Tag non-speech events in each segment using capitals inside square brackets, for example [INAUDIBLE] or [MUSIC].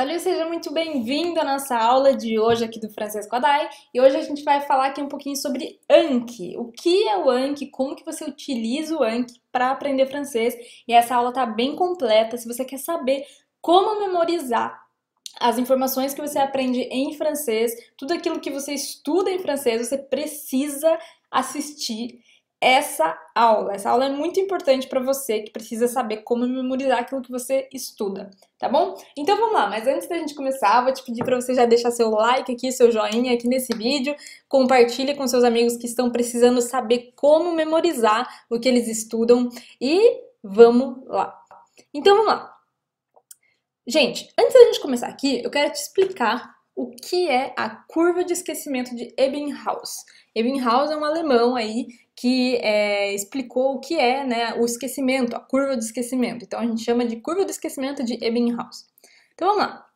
Salut, seja muito bem-vindo à nossa aula de hoje aqui do Francesco Adai. E hoje a gente vai falar aqui um pouquinho sobre Anki. O que é o Anki? Como que você utiliza o Anki para aprender francês? E essa aula tá bem completa. Se você quer saber como memorizar as informações que você aprende em francês, tudo aquilo que você estuda em francês, você precisa assistir essa aula. Essa aula é muito importante para você que precisa saber como memorizar aquilo que você estuda, tá bom? Então vamos lá, mas antes da gente começar, vou te pedir para você já deixar seu like aqui, seu joinha aqui nesse vídeo, compartilhe com seus amigos que estão precisando saber como memorizar o que eles estudam e vamos lá. Então vamos lá. Gente, antes da gente começar aqui, eu quero te explicar o que é a curva de esquecimento de Ebbinghaus. Ebbinghaus é um alemão aí que é, explicou o que é né, o esquecimento, a curva de esquecimento. Então a gente chama de curva de esquecimento de Ebbinghaus. Então vamos lá.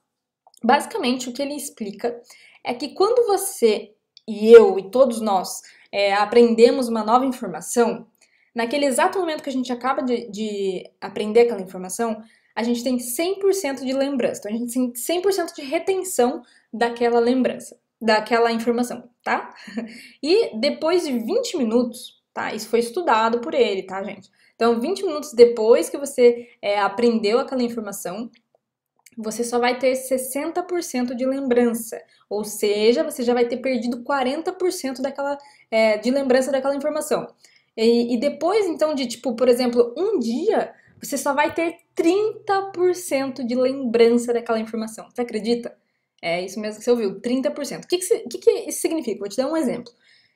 Basicamente o que ele explica é que quando você e eu e todos nós é, aprendemos uma nova informação, naquele exato momento que a gente acaba de, de aprender aquela informação, a gente tem 100% de lembrança. Então, a gente tem 100% de retenção daquela lembrança, daquela informação, tá? [LAUGHS] E depois de 20 minutos, tá? Isso foi estudado por ele, tá, gente? Então, 20 minutos depois que você é, aprendeu aquela informação, você só vai ter 60% de lembrança. Ou seja, você já vai ter perdido 40% daquela, é, de lembrança daquela informação. E, e, depois, então, de tipo, por exemplo, um dia você só vai ter 30% de lembrança daquela informação. Você acredita? É isso mesmo que você ouviu, 30%. O que, que, que isso significa? Vou te dar um exemplo.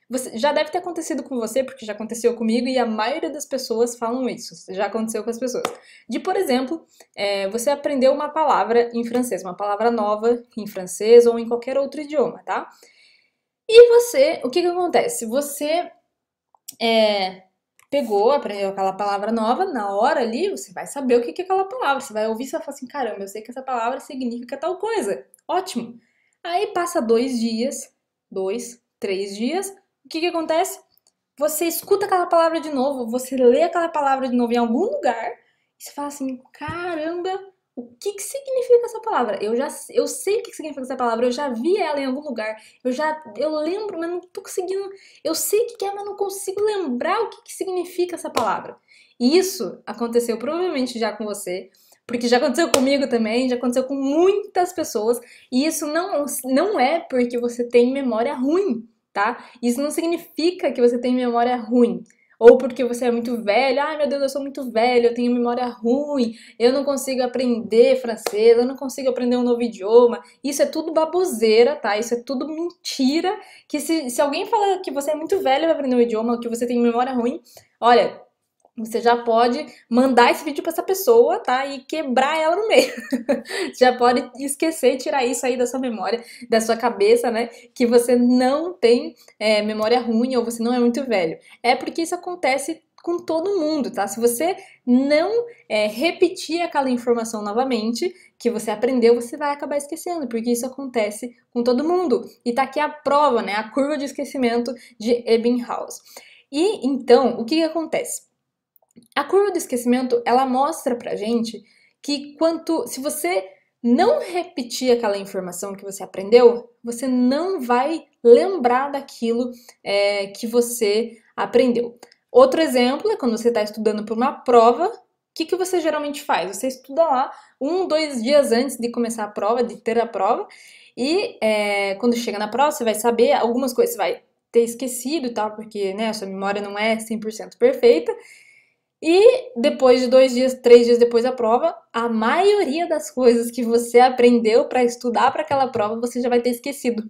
Você, já deve ter acontecido com você, porque já aconteceu comigo e a maioria das pessoas falam isso. Já aconteceu com as pessoas. De, por exemplo, é, você aprendeu uma palavra em francês, uma palavra nova em francês ou em qualquer outro idioma, tá? E você, o que, que acontece? Você é, pegou, aprendeu aquela palavra nova, na hora ali você vai saber o que é aquela palavra. Você vai ouvir e você vai falar assim: caramba, eu sei que essa palavra significa tal coisa. Ótimo. Aí passa dois dias, dois, três dias, o que, que acontece? Você escuta aquela palavra de novo, você lê aquela palavra de novo em algum lugar, e você fala assim: caramba, o que, que significa essa palavra? Eu já eu sei o que significa essa palavra, eu já vi ela em algum lugar, eu já eu lembro, mas não tô conseguindo. Eu sei o que, que é, mas não consigo lembrar o que, que significa essa palavra. E isso aconteceu provavelmente já com você, porque já aconteceu comigo também, já aconteceu com muitas pessoas, e isso não, não é porque você tem memória ruim, tá? Isso não significa que você tem memória ruim ou porque você é muito velho, ai meu Deus, eu sou muito velho, eu tenho memória ruim, eu não consigo aprender francês, eu não consigo aprender um novo idioma. Isso é tudo baboseira, tá? Isso é tudo mentira. Que se, se alguém fala que você é muito velho para aprender um idioma, ou que você tem memória ruim, olha, você já pode mandar esse vídeo para essa pessoa, tá? E quebrar ela no meio. [LAUGHS] já pode esquecer e tirar isso aí da sua memória, da sua cabeça, né? Que você não tem é, memória ruim ou você não é muito velho. É porque isso acontece com todo mundo, tá? Se você não é, repetir aquela informação novamente que você aprendeu, você vai acabar esquecendo, porque isso acontece com todo mundo. E tá aqui a prova, né? A curva de esquecimento de Ebbinghaus. E então, o que, que acontece? A curva do esquecimento, ela mostra pra gente que quanto se você não repetir aquela informação que você aprendeu, você não vai lembrar daquilo é, que você aprendeu. Outro exemplo é quando você está estudando por uma prova, o que, que você geralmente faz? Você estuda lá um, dois dias antes de começar a prova, de ter a prova, e é, quando chega na prova, você vai saber algumas coisas, você vai ter esquecido e tal, porque né, a sua memória não é 100% perfeita, e depois de dois dias, três dias depois da prova, a maioria das coisas que você aprendeu para estudar para aquela prova você já vai ter esquecido.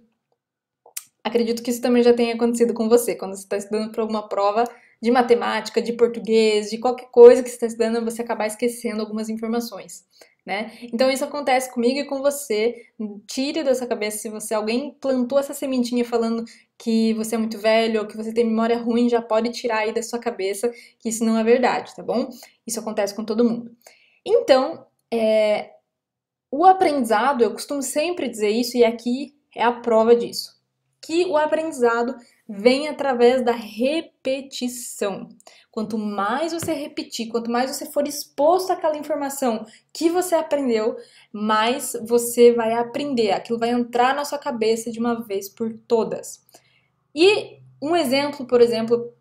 Acredito que isso também já tenha acontecido com você. Quando você está estudando para alguma prova, de matemática, de português, de qualquer coisa que você está estudando, você acabar esquecendo algumas informações. Né? Então isso acontece comigo e com você. Tire da sua cabeça se você alguém plantou essa sementinha falando que você é muito velho ou que você tem memória ruim, já pode tirar aí da sua cabeça que isso não é verdade, tá bom? Isso acontece com todo mundo. Então, é, o aprendizado, eu costumo sempre dizer isso e aqui é a prova disso, que o aprendizado vem através da repetição. Quanto mais você repetir, quanto mais você for exposto àquela informação que você aprendeu, mais você vai aprender. Aquilo vai entrar na sua cabeça de uma vez por todas. E um exemplo, por exemplo,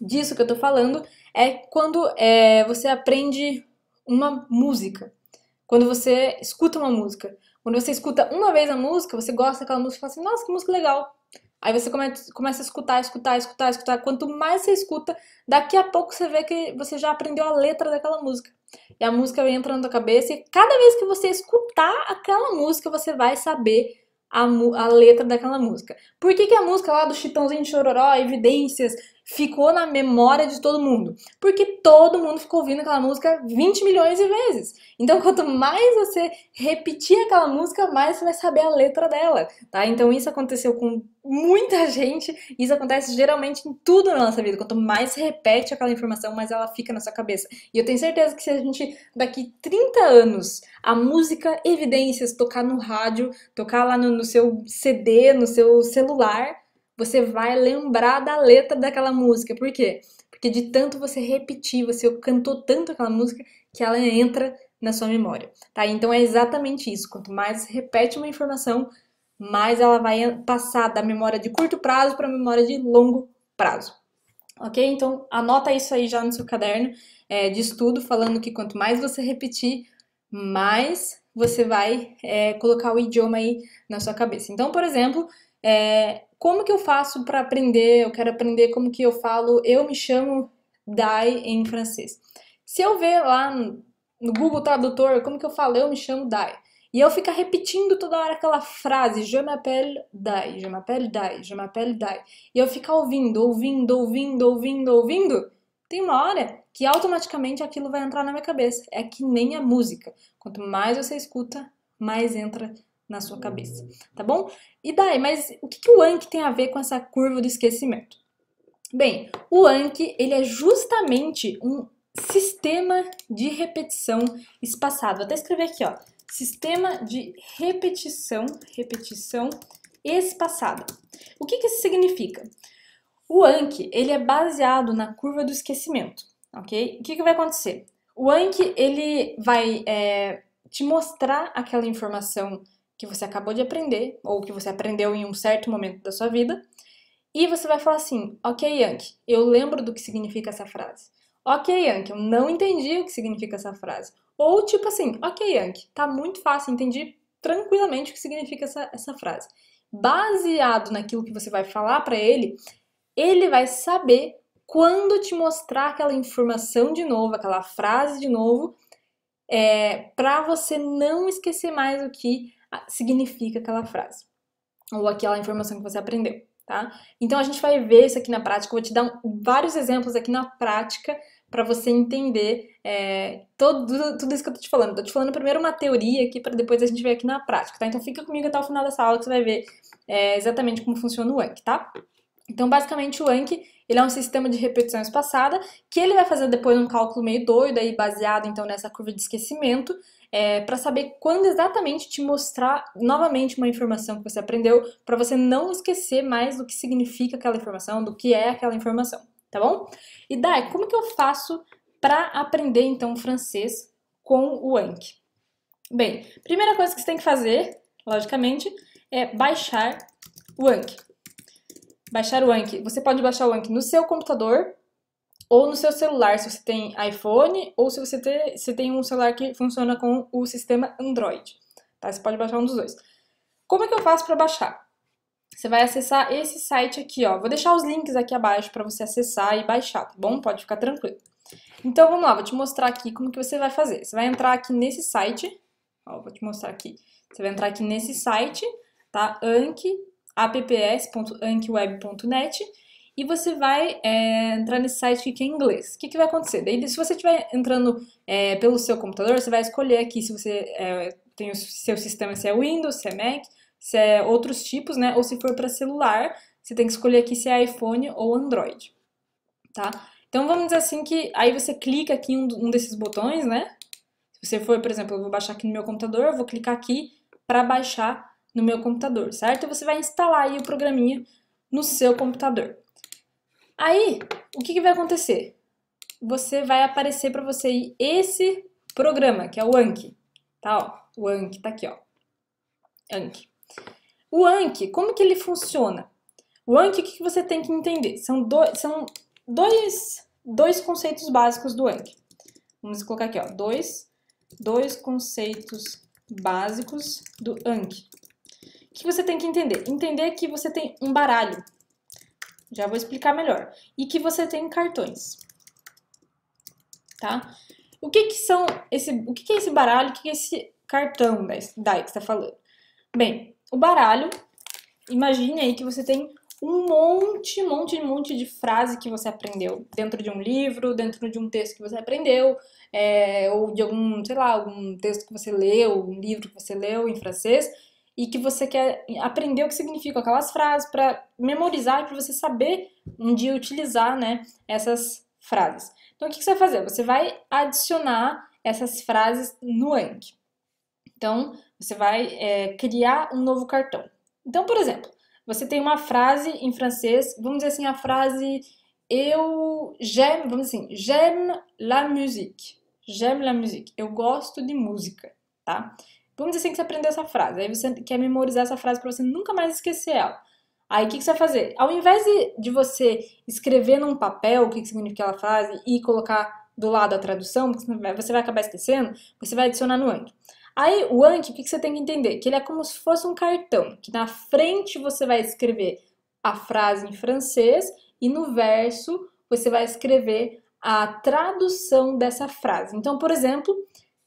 disso que eu tô falando é quando é, você aprende uma música. Quando você escuta uma música. Quando você escuta uma vez a música, você gosta daquela música e fala assim, nossa, que música legal. Aí você começa a escutar, escutar, escutar, escutar. Quanto mais você escuta, daqui a pouco você vê que você já aprendeu a letra daquela música. E a música vem entrando na tua cabeça e cada vez que você escutar aquela música, você vai saber a, a letra daquela música. Por que, que a música lá do Chitãozinho de Chororó, Evidências, ficou na memória de todo mundo. Porque todo mundo ficou ouvindo aquela música 20 milhões de vezes. Então, [LAUGHS] quanto mais você repetir aquela música, mais você vai saber a letra dela, tá? Então, isso aconteceu com muita gente. Isso acontece geralmente em tudo na nossa vida. Quanto mais se repete aquela informação, mais ela fica na sua cabeça. E eu tenho certeza que se a gente, daqui 30 anos, a música Evidências tocar no rádio, tocar lá no, no seu CD, no seu celular você vai lembrar da letra daquela música. Por quê? Porque de tanto você repetir, você cantou tanto aquela música que ela entra na sua memória, tá? Então é exatamente isso. Quanto mais você repete uma informação, mais ela vai passar da memória de curto prazo para a memória de longo prazo. Ok? Então anota isso aí já no seu caderno é, de estudo, falando que quanto mais você repetir, mais você vai é, colocar o idioma aí na sua cabeça. Então, por exemplo, é, como que eu faço para aprender? Eu quero aprender como que eu falo, eu me chamo Dai em francês. Se eu ver lá no Google Tradutor, como que eu falo, eu me chamo Dai. E eu ficar repetindo toda hora aquela frase, je m'appelle Dai, je m'appelle Dai, je m'appelle Dai. E eu ficar ouvindo, ouvindo, ouvindo, ouvindo, ouvindo. Tem uma hora que automaticamente aquilo vai entrar na minha cabeça. É que nem a música. Quanto mais você escuta, mais entra na sua cabeça, tá bom? E daí, mas o que, que o Anki tem a ver com essa curva do esquecimento? Bem, o Anki, ele é justamente um sistema de repetição espaçado. Vou até escrever aqui, ó. Sistema de repetição, repetição espaçada. O que, que isso significa? O Anki, ele é baseado na curva do esquecimento, ok? O que, que vai acontecer? O Anki, ele vai é, te mostrar aquela informação que você acabou de aprender, ou que você aprendeu em um certo momento da sua vida, e você vai falar assim: Ok, Yankee, eu lembro do que significa essa frase. Ok, Yankee, eu não entendi o que significa essa frase. Ou tipo assim: Ok, Yankee, tá muito fácil, entendi tranquilamente o que significa essa, essa frase. Baseado naquilo que você vai falar para ele, ele vai saber quando te mostrar aquela informação de novo, aquela frase de novo, é, eh, para você não esquecer mais o que significa aquela frase ou aquela informação que você aprendeu, tá? Então a gente vai ver isso aqui na prática. Eu vou te dar um, vários exemplos aqui na prática para você entender é, todo, tudo isso que eu tô te falando. tô te falando primeiro uma teoria aqui para depois a gente ver aqui na prática, tá? Então fica comigo até o final dessa aula que você vai ver é, exatamente como funciona o Anki, tá? Então, basicamente, o Anki ele é um sistema de repetição espaçada que ele vai fazer depois um cálculo meio doido, aí baseado então nessa curva de esquecimento, é, para saber quando exatamente te mostrar novamente uma informação que você aprendeu, para você não esquecer mais do que significa aquela informação, do que é aquela informação, tá bom? E Dai, como que eu faço para aprender então francês com o Anki? Bem, primeira coisa que você tem que fazer, logicamente, é baixar o Anki. Baixar o Anki. Você pode baixar o Anki no seu computador ou no seu celular, se você tem iPhone, ou se você tem, se tem um celular que funciona com o sistema Android. Tá? Você pode baixar um dos dois. Como é que eu faço para baixar? Você vai acessar esse site aqui, ó. Vou deixar os links aqui abaixo para você acessar e baixar, tá bom? Pode ficar tranquilo. Então vamos lá, vou te mostrar aqui como que você vai fazer. Você vai entrar aqui nesse site, ó, vou te mostrar aqui. Você vai entrar aqui nesse site, tá? Anki, apps.ankiweb.net e você vai é, entrar nesse site que é em inglês. O que, que vai acontecer? Daí, se você estiver entrando é, pelo seu computador, você vai escolher aqui se você é, tem o seu sistema, se é Windows, se é Mac, se é outros tipos, né? Ou se for para celular, você tem que escolher aqui se é iPhone ou Android, tá? Então, vamos dizer assim que aí você clica aqui em um, um desses botões, né? Se você for, por exemplo, eu vou baixar aqui no meu computador, eu vou clicar aqui para baixar no meu computador, certo? E você vai instalar aí o programinha no seu computador. Aí, o que, que vai acontecer? Você vai aparecer para você esse programa, que é o Anki. Tá, ó, o Anki tá aqui, ó. Anki. O Anki, como que ele funciona? O Anki, o que, que você tem que entender? São, do, são dois, dois conceitos básicos do Anki. Vamos colocar aqui, ó, dois, dois conceitos básicos do Anki que você tem que entender? Entender que você tem um baralho. Já vou explicar melhor. E que você tem cartões. Tá? O que, que são esse, o que, que é esse baralho? O que, que é esse cartão da, da que está falando? Bem, o baralho, imagine aí que você tem um monte, monte, monte de frase que você aprendeu dentro de um livro, dentro de um texto que você aprendeu, é, ou de algum, sei lá, algum texto que você leu, um livro que você leu em francês, e que você quer aprender o que significam aquelas frases para memorizar e para você saber um dia utilizar né, essas frases. Então, o que, você vai fazer? Você vai adicionar essas frases no Anki. Então, você vai é, criar um novo cartão. Então, por exemplo, você tem uma frase em francês, vamos dizer assim, a frase eu j'aime, vamos dizer assim, j'aime la musique. J'aime la musique. Eu gosto de música, tá? Vamos dizer assim que você aprendeu essa frase, aí você quer memorizar essa frase para você nunca mais esquecer ela. Aí o que, que, você vai fazer? Ao invés de, de você escrever num papel o que, que significa aquela frase e colocar do lado a tradução, porque você vai acabar esquecendo, você vai adicionar no Anki. Aí o Anki, o que, que você tem que entender? Que ele é como se fosse um cartão, que na frente você vai escrever a frase em francês e no verso você vai escrever a tradução dessa frase. Então, por exemplo,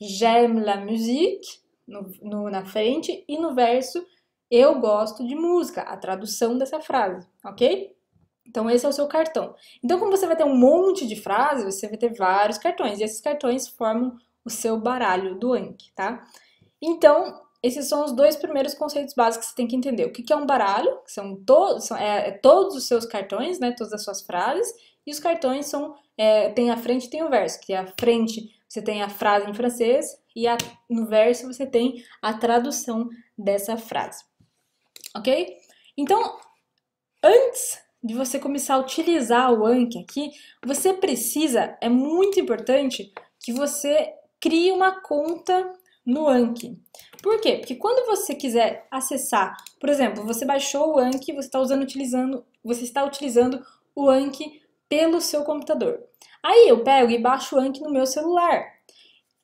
j'aime la musique, no, no, na frente e no verso eu gosto de música, a tradução dessa frase, ok? Então esse é o seu cartão. Então como você vai ter um monte de frases, você vai ter vários cartões e esses cartões formam o seu baralho do Anki, tá? Então esses são os dois primeiros conceitos básicos que você tem que entender. O que é um baralho? São todos, são, é, é todos os seus cartões, né? Todas as suas frases e os cartões são é, tem a frente e tem o verso, que é a frente você tem a frase em francês e a, no verso você tem a tradução dessa frase. Ok? Então, antes de você começar a utilizar o Anki aqui, você precisa, é muito importante que você crie uma conta no Anki. Por quê? Porque quando você quiser acessar, por exemplo, você baixou o Anki, você está usando utilizando, você está utilizando o Anki pelo seu computador. Aí eu pego e baixo o Anki no meu celular.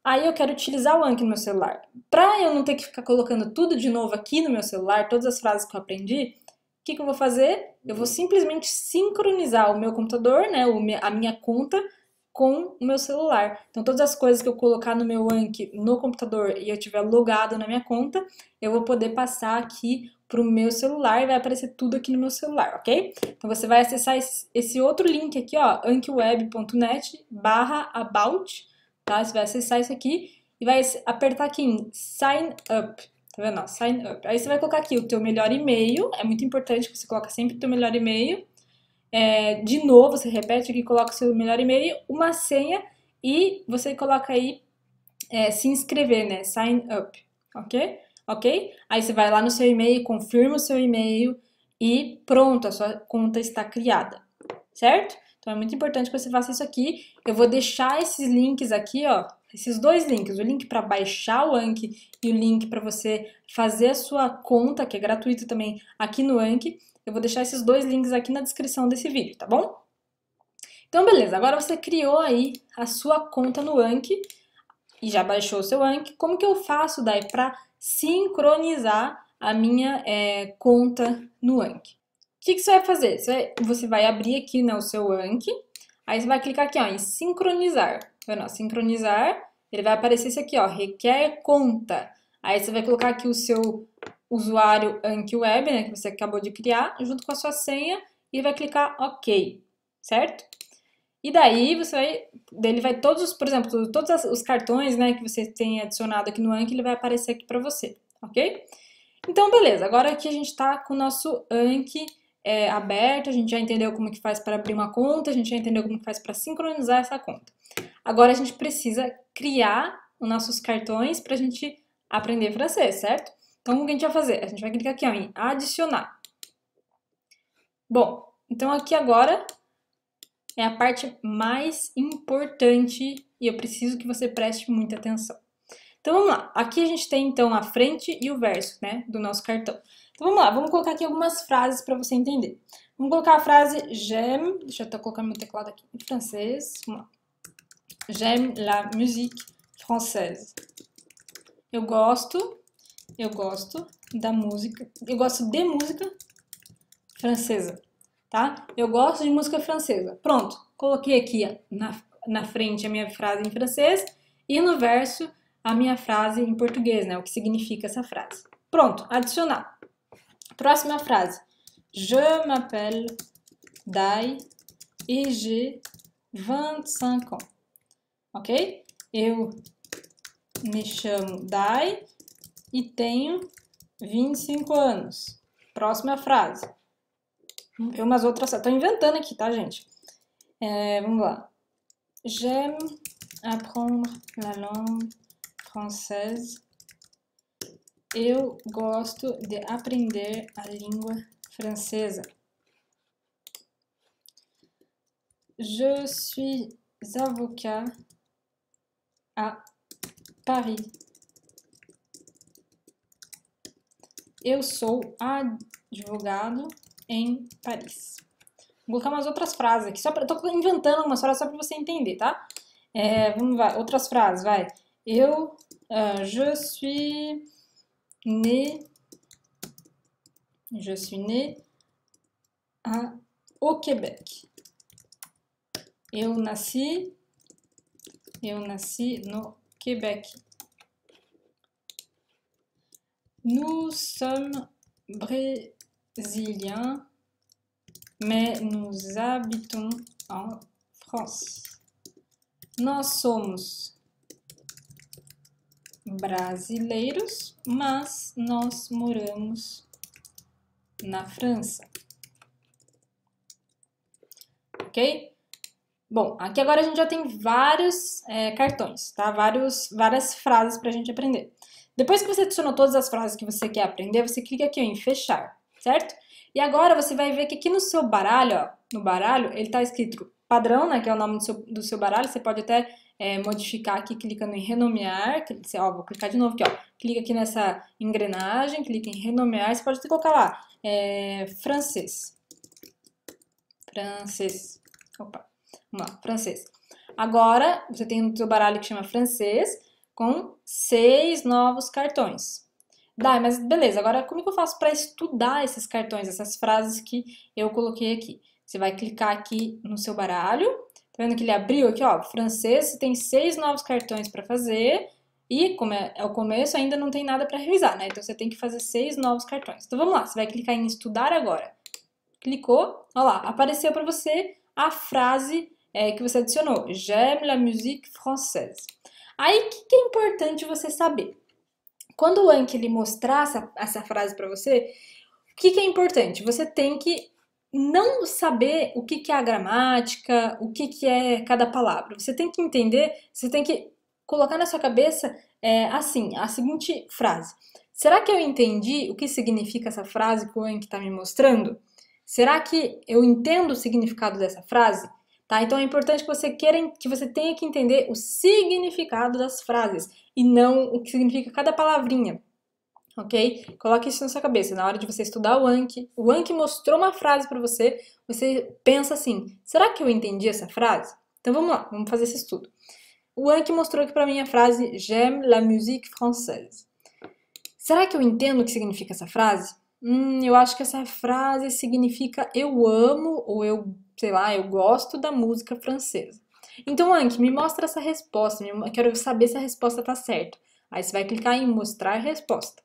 Aí eu quero utilizar o Anki no meu celular. Para eu não ter que ficar colocando tudo de novo aqui no meu celular, todas as frases que eu aprendi, o que, que eu vou fazer? Eu vou simplesmente sincronizar o meu computador, né, a minha conta, com o meu celular. Então, todas as coisas que eu colocar no meu Anki no computador e eu tiver logado na minha conta, eu vou poder passar aqui para o meu celular e vai aparecer tudo aqui no meu celular, ok? Então, você vai acessar esse, outro link aqui, ó, ankiweb.net barra about, tá? Você vai acessar isso aqui e vai apertar aqui em sign up, tá vendo? sign up. Aí você vai colocar aqui o teu melhor e-mail, é muito importante que você coloque sempre o teu melhor e-mail, é, de novo, você repete aqui, coloca o seu melhor e-mail, uma senha e você coloca aí é, se inscrever, né? Sign up, ok? Ok? Aí você vai lá no seu e-mail, confirma o seu e-mail e pronto, a sua conta está criada, certo? Então é muito importante que você faça isso aqui. Eu vou deixar esses links aqui, ó, esses dois links, o link para baixar o Anki e o link para você fazer a sua conta, que é gratuito também, aqui no Anki. Eu vou deixar esses dois links aqui na descrição desse vídeo, tá bom? Então, beleza, agora você criou aí a sua conta no Anki e já baixou o seu Anki. Como que eu faço daí para sincronizar a minha é, conta no Anki? O que, que você vai fazer? Você vai, você vai abrir aqui né, o seu Anki, aí você vai clicar aqui ó, em sincronizar. Tá vendo? Sincronizar, ele vai aparecer esse aqui, ó, requer conta. Aí você vai colocar aqui o seu usuário Anki Web, né, que você acabou de criar, junto com a sua senha e vai clicar OK, certo? E daí você vai, dele vai todos, por exemplo, todos os cartões, né, que você tem adicionado aqui no Anki, ele vai aparecer aqui para você, ok? Então, beleza. Agora aqui a gente está com o nosso Anki é, aberto, a gente já entendeu como que faz para abrir uma conta, a gente já entendeu como que faz para sincronizar essa conta. Agora a gente precisa criar os nossos cartões para a gente aprender francês, certo? Então, o que a gente vai fazer? A gente vai clicar aqui ó, em adicionar. Bom, então aqui agora é a parte mais importante e eu preciso que você preste muita atenção. Então vamos lá, aqui a gente tem então a frente e o verso, né, do nosso cartão. Então vamos lá, vamos colocar aqui algumas frases para você entender. Vamos colocar a frase j'aime, deixa eu até colocar meu teclado aqui em francês, J'aime la musique française. Eu gosto eu gosto da música, eu gosto de música francesa, tá? Eu gosto de música francesa. Pronto, coloquei aqui na, na frente a minha frase em francês e no verso a minha frase em português, né? O que significa essa frase. Pronto, adicionar. Próxima frase. Je m'appelle Dai et j'ai 25 ans. Ok? Eu me chamo Dai e tenho 25 anos. Próxima frase. Eu umas outras. Estou inventando aqui, tá, gente? É, vamos lá. J'aime apprendre la langue française. Eu gosto de aprender a língua francesa. Je suis avocat à Paris. Eu sou advogado em Paris. Vou colocar umas outras frases aqui, só pra, tô inventando algumas frases só para você entender, tá? É, vamos lá, outras frases, vai. Eu, uh, je suis né, je suis né à, au Québec. Eu nasci, eu nasci no Quebec. Nous sommes brésiliens, mais nous habitons en France. Nós somos brasileiros, mas nós moramos na França. Ok? Bom, aqui agora a gente já tem vários é, cartões, tá? Vários, várias frases para a gente aprender. Depois que você adicionou todas as frases que você quer aprender, você clica aqui em fechar, certo? E agora você vai ver que aqui no seu baralho, ó, no baralho, ele está escrito padrão, né, que é o nome do seu, do seu baralho, você pode até é, modificar aqui clicando em renomear, você, ó, vou clicar de novo aqui, ó, clica aqui nessa engrenagem, clica em renomear, você pode até colocar lá, é, francês, francês, opa, vamos lá, francês. Agora, você tem no seu baralho que chama francês, com seis novos cartões. Dai, mas beleza, agora como que eu faço para estudar esses cartões, essas frases que eu coloquei aqui? Você vai clicar aqui no seu baralho, tá vendo que ele abriu aqui, ó, francês, você tem seis novos cartões para fazer, e como é, é o começo, ainda não tem nada para revisar, né? Então você tem que fazer seis novos cartões. Então vamos lá, você vai clicar em estudar agora. Clicou, ó lá, apareceu para você a frase é, que você adicionou, j'aime la musique française. Aí, o que, que é importante você saber? Quando o Anki lhe mostrar essa, essa frase para você, o que, que, é importante? Você tem que não saber o que, que é a gramática, o que, que é cada palavra. Você tem que entender, você tem que colocar na sua cabeça é, assim, a seguinte frase. Será que eu entendi o que significa essa frase que o Anki está me mostrando? Será que eu entendo o significado dessa frase? Tá? Então é importante que você queira, que você tenha que entender o significado das frases e não o que significa cada palavrinha. Ok? Coloque isso na sua cabeça. Na hora de você estudar o Anki, o Anki mostrou uma frase para você, você pensa assim: será que eu entendi essa frase? Então vamos lá, vamos fazer esse estudo. O Anki mostrou aqui para mim a frase J'aime la musique française. Será que eu entendo o que significa essa frase? Hum, eu acho que essa frase significa eu amo ou eu sei lá, eu gosto da música francesa. Então, Anki, me mostra essa resposta. Eu quero saber se a resposta está certa. Aí você vai clicar em mostrar resposta.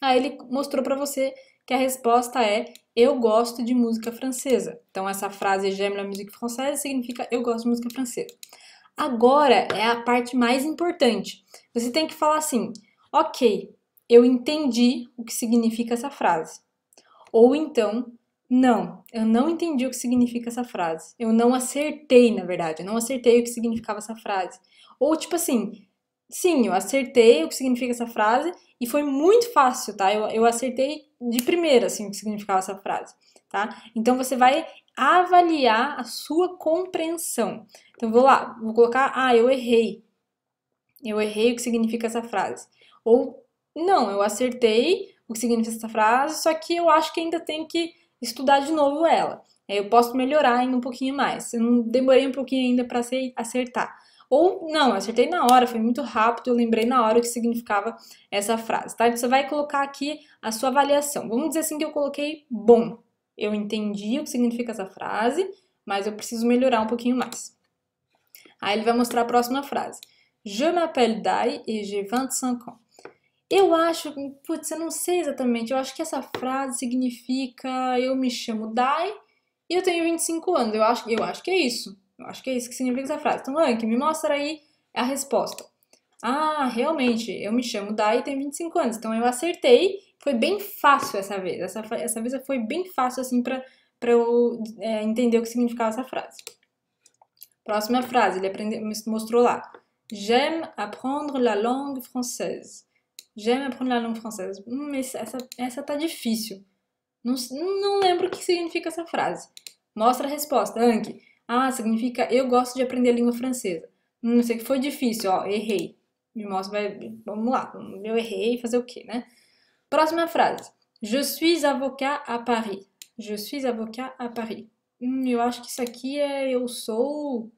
Aí ele mostrou para você que a resposta é eu gosto de música francesa. Então, essa frase j'aime la musique française significa eu gosto de música francesa. Agora é a parte mais importante. Você tem que falar assim: ok, eu entendi o que significa essa frase. Ou então, não, eu não entendi o que significa essa frase. Eu não acertei, na verdade. Eu não acertei o que significava essa frase. Ou tipo assim, sim, eu acertei o que significa essa frase e foi muito fácil, tá? Eu, eu acertei de primeira, assim, o que significava essa frase, tá? Então você vai avaliar a sua compreensão. Então vou lá, vou colocar, ah, eu errei. Eu errei o que significa essa frase. Ou não, eu acertei o que significa essa frase, só que eu acho que ainda tem que estudar de novo ela. É, eu posso melhorar ainda um pouquinho mais. Eu não demorei um pouquinho ainda para acertar. Ou não, acertei na hora, foi muito rápido, eu lembrei na hora o que significava essa frase, tá? Você vai colocar aqui a sua avaliação. Vamos dizer assim que eu coloquei bom. Eu entendi o que significa essa frase, mas eu preciso melhorar um pouquinho mais. Aí ele vai mostrar a próxima frase. Je m'appelle Dai et j'ai 25 ans. Eu acho, putz, eu não sei exatamente, eu acho que essa frase significa eu me chamo Dai e eu tenho 25 anos. Eu acho, eu acho que é isso. Eu acho que é isso que significa essa frase. Então, Anki, me mostra aí a resposta. Ah, realmente, eu me chamo Dai e tenho 25 anos. Então eu acertei, foi bem fácil essa vez. Essa, essa vez foi bem fácil assim para eu é, entender o que significava essa frase. Próxima frase, ele aprendeu, mostrou lá. J'aime apprendre la langue française. J'aime apprendre la langue française. Hum, essa, essa tá difícil. Não, não lembro o que significa essa frase. Mostra a resposta, Anki. Ah, significa eu gosto de aprender a língua francesa. Não hum, sei que foi difícil, ó, errei. Me mostra, vai, vamos lá, eu errei, fazer o quê, né? Próxima frase. Je suis avocat à Paris. Je suis avocat à Paris. Hum, eu acho que isso aqui é eu sou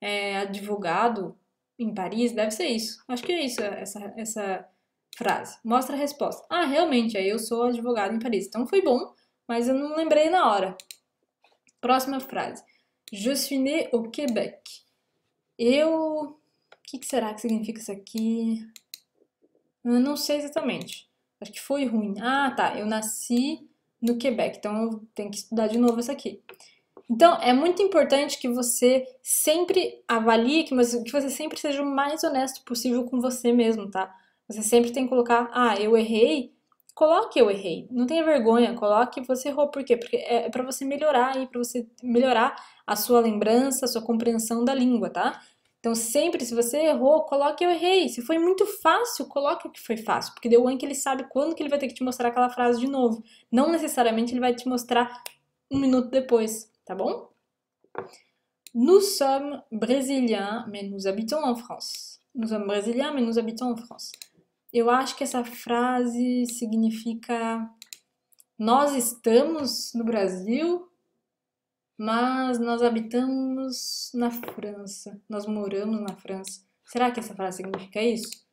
é, advogado em Paris, deve ser isso. Acho que é isso, essa, essa frase. Mostra a resposta. Ah, realmente, aí eu sou advogado em Paris. Então foi bom, mas eu não lembrei na hora. Próxima frase. Je suis né au Québec. Eu. O que, que será que significa isso aqui? Eu não sei exatamente. Acho que foi ruim. Ah, tá. Eu nasci no Quebec, então eu tenho que estudar de novo isso aqui. Então, é muito importante que você sempre avalie, que você sempre seja o mais honesto possível com você mesmo, tá? Você sempre tem que colocar, ah, eu errei. Coloque eu errei. Não tenha vergonha, coloque você errou. Por quê? Porque é, é para você melhorar aí, para você melhorar a sua lembrança, a sua compreensão da língua, tá? Então, sempre, se você errou, coloque eu errei. Se foi muito fácil, coloque o que foi fácil. Porque deu um que ele sabe quando que ele vai ter que te mostrar aquela frase de novo. Não necessariamente ele vai te mostrar um minuto depois, tá bom? Nous sommes brésiliens, mais nous habitons en France. Nous sommes brésiliens, mais nous habitons en France. Eu acho que essa frase significa nós estamos no Brasil, mas nós habitamos na França, nós moramos na França. Será que essa frase significa isso?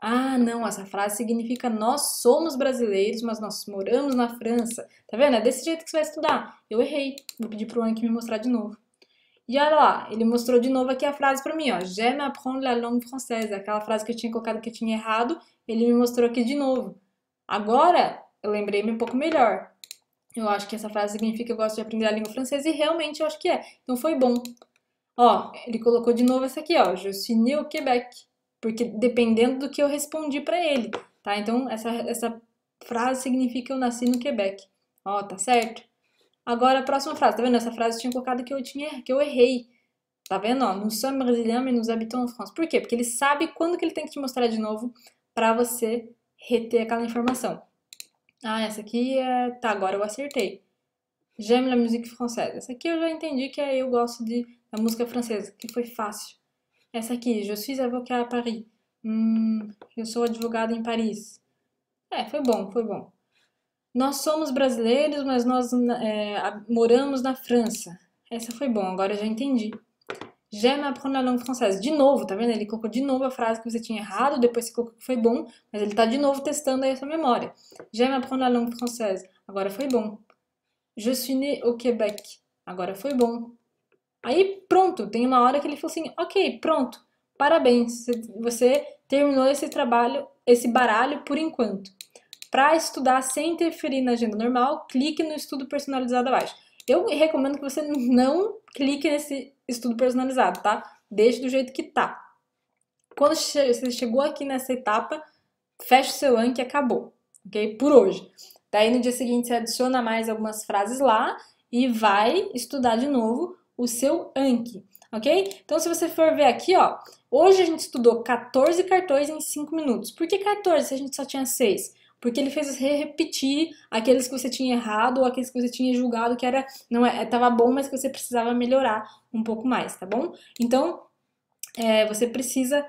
Ah, não, essa frase significa nós somos brasileiros, mas nós moramos na França. Tá vendo? É desse jeito que você vai estudar. Eu errei. Vou pedir pro Anki me mostrar de novo. E olha lá, ele mostrou de novo aqui a frase para mim, ó. J'aime apprendre la langue française. Aquela frase que eu tinha colocado que eu tinha errado, ele me mostrou aqui de novo. Agora, eu lembrei-me um pouco melhor. Eu acho que essa frase significa eu gosto de aprender a língua francesa e realmente eu acho que é. Então foi bom. Ó, ele colocou de novo essa aqui, ó. Je suis né au Québec. Porque dependendo do que eu respondi para ele, tá? Então essa, essa frase significa eu nasci no Quebec. Ó, tá certo? Agora a próxima frase, tá vendo? Essa frase eu tinha colocado que eu tinha que eu errei. Tá vendo? Ó, nous sommes brésiliens, mais nous habitons en France. Por quê? Porque ele sabe quando que ele tem que te mostrar de novo para você reter aquela informação. Ah, essa aqui é. Tá, agora eu acertei. J'aime la musique française. Essa aqui eu já entendi que é eu gosto de, da música francesa, que foi fácil. Essa aqui, Je suis avocat à Paris. Hum, eu sou advogado em Paris. É, foi bom, foi bom. Nós somos brasileiros, mas nós é, moramos na França. Essa foi bom, agora eu já entendi. J'aime apprendre la langue française. De novo, tá vendo? Ele colocou de novo a frase que você tinha errado, depois você colocou que foi bom, mas ele tá de novo testando aí essa memória. J'aime apprendre la langue française. Agora foi bom. Je suis né au Québec. Agora foi bom. Aí pronto, tem uma hora que ele falou assim: ok, pronto, parabéns, você terminou esse trabalho, esse baralho por enquanto. Para estudar sem interferir na agenda normal, clique no estudo personalizado abaixo. Eu recomendo que você não clique nesse estudo personalizado, tá? Deixe do jeito que tá. Quando você chegou aqui nessa etapa, fecha o seu Anki e acabou, ok? Por hoje. Daí no dia seguinte você adiciona mais algumas frases lá e vai estudar de novo o seu Anki, ok? Então se você for ver aqui, ó, hoje a gente estudou 14 cartões em 5 minutos. Por que 14 se a gente só tinha 6? porque ele fez você repetir aqueles que você tinha errado ou aqueles que você tinha julgado que era não é, é, tava bom, mas que você precisava melhorar um pouco mais, tá bom? Então, é, você precisa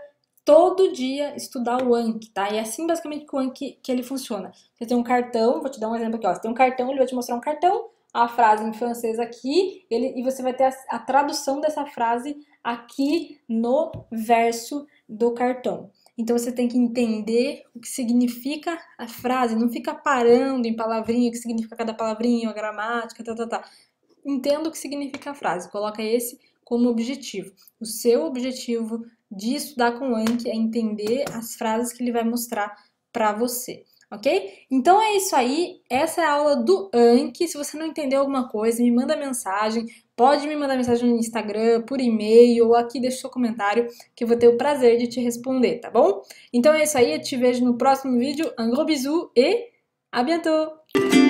todo dia estudar o Anki, tá? E é assim basicamente que o Anki que ele funciona. Você tem um cartão, vou te dar um exemplo aqui, ó. Você tem um cartão, ele vai te mostrar um cartão, a frase em francês aqui, ele, e você vai ter a, a tradução dessa frase aqui no verso do cartão. Então você tem que entender o que significa a frase, não fica parando em palavrinha, o que significa cada palavrinha, a gramática, tá, tá, tá. Entenda o que significa a frase, coloca esse como objetivo. O seu objetivo de estudar com o Anki é entender as frases que ele vai mostrar para você ok? Então é isso aí, essa é a aula do Anki. Se você não entendeu alguma coisa, me manda mensagem, pode me mandar mensagem no Instagram, por e-mail, ou aqui deixa seu comentário que eu vou ter o prazer de te responder, tá bom? Então é isso aí, eu te vejo no próximo vídeo. Um gros bisou e à bientôt!